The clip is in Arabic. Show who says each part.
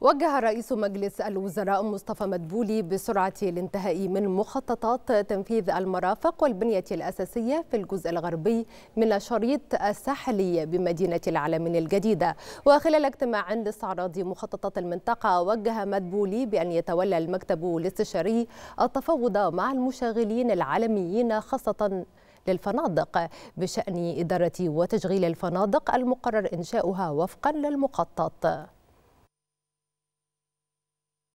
Speaker 1: وجه رئيس مجلس الوزراء مصطفى مدبولي بسرعة الانتهاء من مخططات تنفيذ المرافق والبنية الأساسية في الجزء الغربي من الشريط الساحلي بمدينة العالمين الجديدة وخلال اجتماع لاستعراض مخططات المنطقة وجه مدبولي بأن يتولى المكتب الاستشاري التفاوض مع المشغلين العالميين خاصة للفنادق بشأن إدارة وتشغيل الفنادق المقرر إنشاؤها وفقا للمخطط